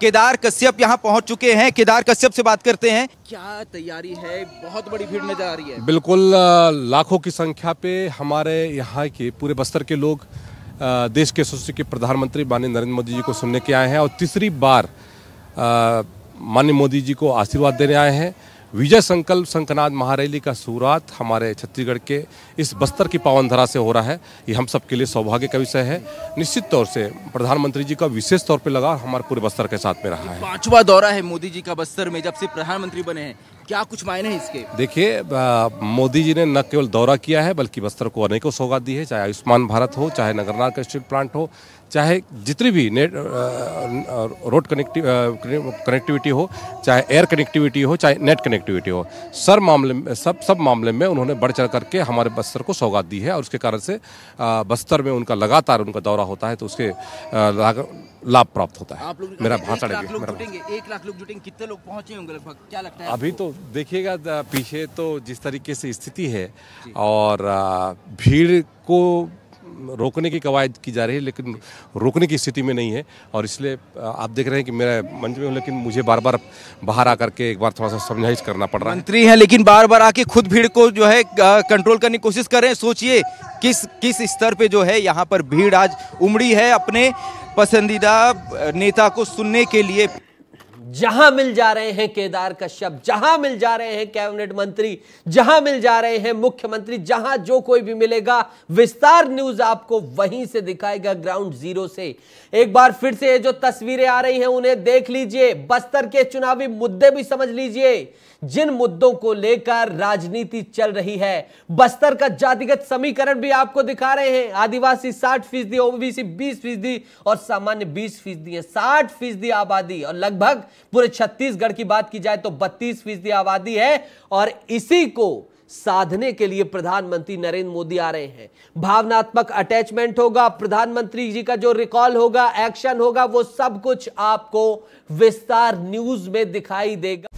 केदार कश्यप यहाँ पहुँच चुके हैं केदार कश्यप से बात करते हैं क्या तैयारी है बहुत बड़ी भीड़ नजर आ रही है बिल्कुल लाखों की संख्या पे हमारे यहाँ के पूरे बस्तर के लोग देश के यशस्वी के प्रधानमंत्री माननीय नरेंद्र मोदी जी को सुनने के आए हैं और तीसरी बार माननीय मोदी जी को आशीर्वाद देने आए हैं विजय संकल्प संकनाद महारैली का शुरुआत हमारे छत्तीसगढ़ के इस बस्तर की पावन धरा से हो रहा है ये हम सबके लिए सौभाग्य का विषय है निश्चित तौर से प्रधानमंत्री जी का विशेष तौर पर लगा हमारे पूरे बस्तर के साथ में रहा है पांचवा दौरा है मोदी जी का बस्तर में जब से प्रधानमंत्री बने हैं क्या कुछ मायने हैं इसके देखिए मोदी जी ने न केवल दौरा किया है बल्कि बस्तर को अनेकों सौगात दी है चाहे आयुष्मान भारत हो चाहे नगरनाथ स्टील प्लांट हो चाहे जितनी भी नेट रोड कनेक्टिव कनेक्टिविटी हो चाहे एयर कनेक्टिविटी हो चाहे नेट कनेक्टिविटी हो सर मामले में सब सब मामले में उन्होंने बढ़ चढ़ करके हमारे बस्तर को सौगात दी है और उसके कारण से बस्तर में उनका लगातार उनका दौरा होता है तो उसके लाभ प्राप्त होता है आप मेरा भाषण एक लाख लोग जुटेंगे कितने लोग पहुंचे होंगे लगभग क्या लगता है अभी तो देखिएगा पीछे तो जिस तरीके से स्थिति है और भीड़ को रोकने की कवायद की जा रही है लेकिन रोकने की स्थिति में नहीं है और इसलिए आप देख रहे हैं कि मेरा मंच में हूँ लेकिन मुझे बार बार बाहर आकर के एक बार थोड़ा सा समझाइश करना पड़ रहा है मंत्री हैं लेकिन बार बार आके खुद भीड़ को जो है कंट्रोल करने की कोशिश कर रहे हैं सोचिए किस किस स्तर पे जो है यहाँ पर भीड़ आज उमड़ी है अपने पसंदीदा नेता को सुनने के लिए जहां मिल जा रहे हैं केदार कश्यप जहां मिल जा रहे हैं कैबिनेट मंत्री जहां मिल जा रहे हैं मुख्यमंत्री जहां जो कोई भी मिलेगा विस्तार न्यूज आपको वहीं से दिखाएगा ग्राउंड जीरो से एक बार फिर से ये जो तस्वीरें आ रही हैं उन्हें देख लीजिए बस्तर के चुनावी मुद्दे भी समझ लीजिए जिन मुद्दों को लेकर राजनीति चल रही है बस्तर का जातिगत समीकरण भी आपको दिखा रहे हैं आदिवासी साठ फीसदी ओबीसी बीस फीसदी और सामान्य बीस फीसदी है साठ फीसदी आबादी और लगभग पूरे छत्तीसगढ़ की बात की जाए तो बत्तीस फीसदी आबादी है और इसी को साधने के लिए प्रधानमंत्री नरेंद्र मोदी आ रहे हैं भावनात्मक अटैचमेंट होगा प्रधानमंत्री जी का जो रिकॉल होगा एक्शन होगा वो सब कुछ आपको विस्तार न्यूज में दिखाई देगा